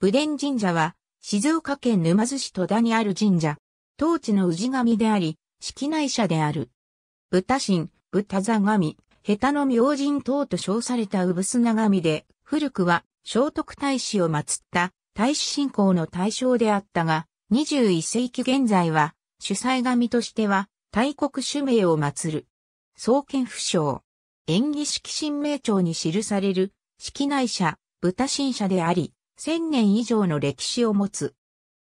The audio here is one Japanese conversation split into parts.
武伝神社は、静岡県沼津市戸田にある神社。当地の氏神であり、式内社である。豚神、豚座神、下手の明神等と称された産砂神で、古くは聖徳太子を祀った太子信仰の対象であったが、21世紀現在は、主催神としては、大国主名を祀る。創建不詳。演技式神名帳に記される、式内社、豚神社であり、1000年以上の歴史を持つ。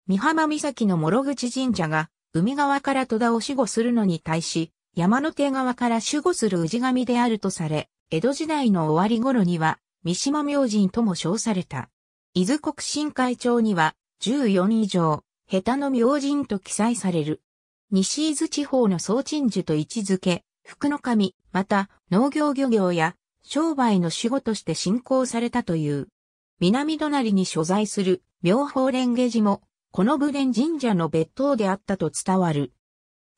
三浜岬の諸口神社が、海側から戸田を守護するのに対し、山の手側から守護する氏神であるとされ、江戸時代の終わり頃には、三島明神とも称された。伊豆国神会長には、14以上、下手の明神と記載される。西伊豆地方の総鎮守と位置づけ、福の神、また農業漁業や商売の守護として信仰されたという。南隣に所在する妙法蓮華寺も、この武蓮神社の別当であったと伝わる。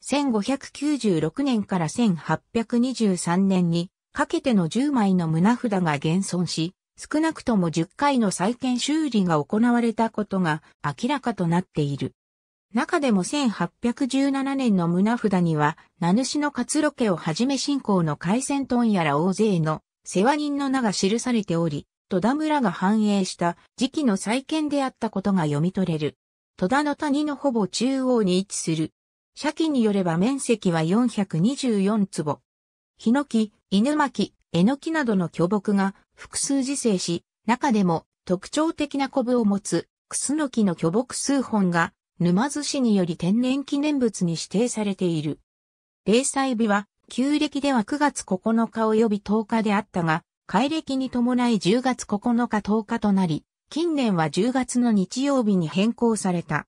1596年から1823年にかけての10枚の胸札が現存し、少なくとも10回の再建修理が行われたことが明らかとなっている。中でも1817年の胸札には、名主の活路家をはじめ信仰の海鮮豚やら大勢の世話人の名が記されており、戸田村が繁栄した時期の再建であったことが読み取れる。戸田の谷のほぼ中央に位置する。社記によれば面積は424坪。ヒノキ、犬巻、エノキなどの巨木が複数自生し、中でも特徴的なコブを持つクスノキの巨木数本が沼津市により天然記念物に指定されている。例祭日は旧暦では9月9日及び10日であったが、改暦に伴い10月9日10日となり、近年は10月の日曜日に変更された。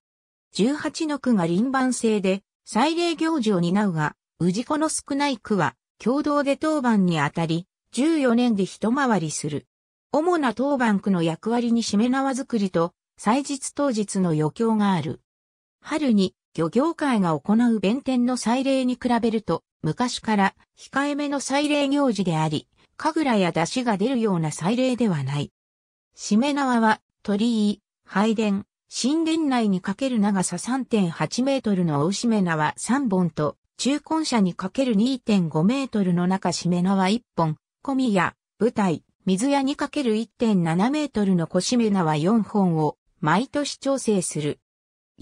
18の区が輪番制で、祭礼行事を担うが、氏子の少ない区は、共同で当番にあたり、14年で一回りする。主な当番区の役割にしめ縄作りと、祭日当日の余興がある。春に、漁業界が行う弁天の祭礼に比べると、昔から控えめの祭礼行事であり、神楽や出汁が出るような祭礼ではない。しめ縄は、鳥居、拝殿、神殿内にかける長さ3.8メートルの大しめ縄3本と、中根車にかける2.5メートルの中しめ縄1本、小宮、舞台、水屋にかける1.7メートルの小しめ縄4本を、毎年調整する。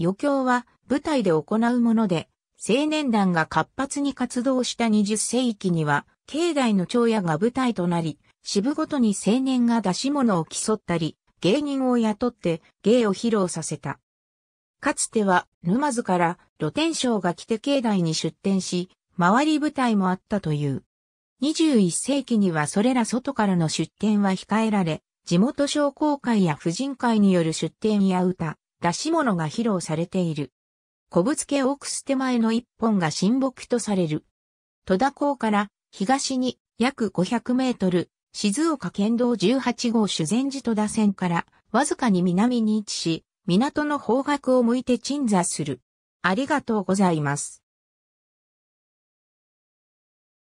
余興は、舞台で行うもので、青年団が活発に活動した20世紀には、境内の長屋が舞台となり、支部ごとに青年が出し物を競ったり、芸人を雇って芸を披露させた。かつては沼津から露天商が来て境内に出展し、回り舞台もあったという。21世紀にはそれら外からの出展は控えられ、地元商工会や婦人会による出展や歌、出し物が披露されている。小ぶつけ奥捨て前の一本が親睦とされる。戸田港から東に約500メートル、静岡県道18号修善寺戸田線からわずかに南に位置し、港の方角を向いて鎮座する。ありがとうございます。